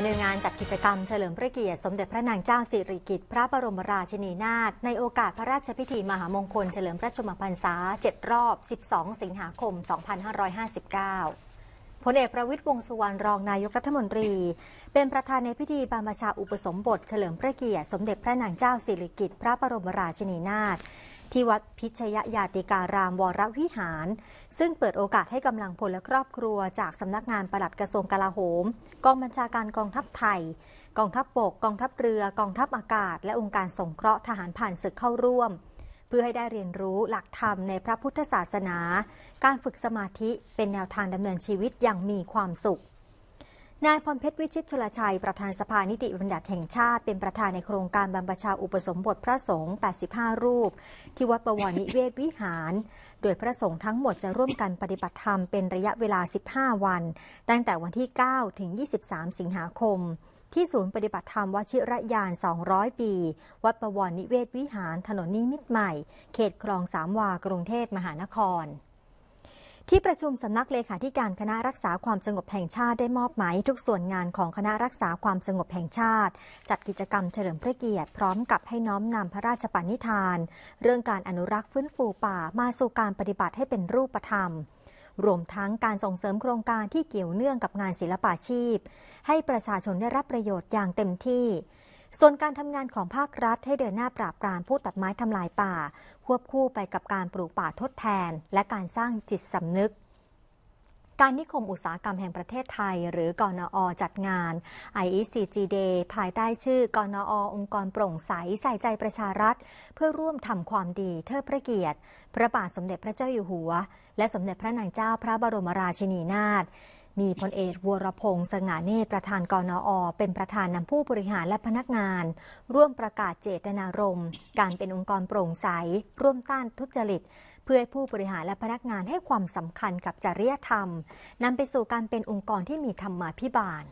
ายในงานจัดกิจกรรมเฉลิมพระเกียรติสมเด็จพระนางเจ้าสิริกิติ์พระบรมราชินีนาถในโอกาสพระราชพิธีมหามงคลเฉลิมพระชมพรรษา7รอบ 12 สิงหาคม 2559พลเอกประวิตรวงสุวรรณรองนายกรัฐมนตรี เป็นประธานในพิธีบรมชาอุปสมบทเฉลิมพระเกียรติสมเด็จพระนางเจ้าสิริกิติ์พระบรมราชินีนาถที่วัดพิชยยาติการามวรวิหาร ซึ่งเปิดโอกาสให้กำลังพลและครอบครัว จากสำนักงานปลัดกระทรวงกลาโหม กองบัญชาการกองทัพไทย กองทัพบกกองทัพเรือกองทัพอากาศและองค์การสงเคราะห์ทหารผ่านศึกเข้าร่วม เพื่อให้ได้เรียนรู้หลักธรรมในพระพุทธศาสนา การฝึกสมาธิเป็นแนวทางดำเนินชีวิตอย่างมีความสุขนายพรเพชรวิชิตชลชัยประธานสภานิติบัญญัติแห่งชาติ เป็นประธานในโครงการบรรพชาอุปสมบทพระสงฆ์ 85 รูป ที่วัดประวรนิเวศวิหาร โดยพระสงฆ์ทั้งหมดจะร่วมกันปฏิบัติธรรมเป็นระยะเวลา 15 วัน ตั้งแต่วันที่ 9 ถึง 23 สิงหาคม ที่ศูนย์ปฏิบัติธรรมวชิระยาน200 ปี วัดประวรนิเวศวิหารถนนนิมิตใหม่ เขตคลองสามวา กรุงเทพมหานครที่ประชุมสำนักเลขาธิการคณะรักษาความสงบแห่งชาติได้มอบหมายทุกส่วนงานของคณะรักษาความสงบแห่งชาติ จัดกิจกรรมเฉลิมพระเกียรติพร้อมกับให้น้อมนำพระราชปณิธาน เรื่องการอนุรักษ์ฟื้นฟูป่ามาสู่การปฏิบัติให้เป็นรูปธรรมรวมทั้งการส่งเสริมโครงการที่เกี่ยวเนื่องกับงานศิลปาชีพ ให้ประชาชนได้รับประโยชน์อย่างเต็มที่ส่วนการทำงานของภาครัฐให้เดินหน้าปราบปรามผู้ตัดไม้ทำลายป่า ควบคู่ไปกับการปลูกป่าทดแทน และการสร้างจิตสำนึก การนิคมอุตสาหกรรมแห่งประเทศไทย หรือกอนอจัดงาน IECG Day ภายใต้ชื่อกอนอองค์กรโปร่งใส ใส่ใจประชารัฐ เพื่อร่วมทำความดีเทิดพระเกียรติพระบาทสมเด็จพระเจ้าอยู่หัว และสมเด็จพระนางเจ้าพระบรมราชินีนาถมีพลเอกวรพงศ์สง่าเนตร ประธานกนอ เป็นประธานนำผู้บริหารและพนักงาน ร่วมประกาศเจตนารมณ์การเป็นองค์กรโปร่งใสร่วมต้านทุจริต เพื่อให้ผู้บริหารและพนักงานให้ความสำคัญกับจริยธรรมนำไปสู่การเป็นองค์กรที่มีธรรมาภิบาล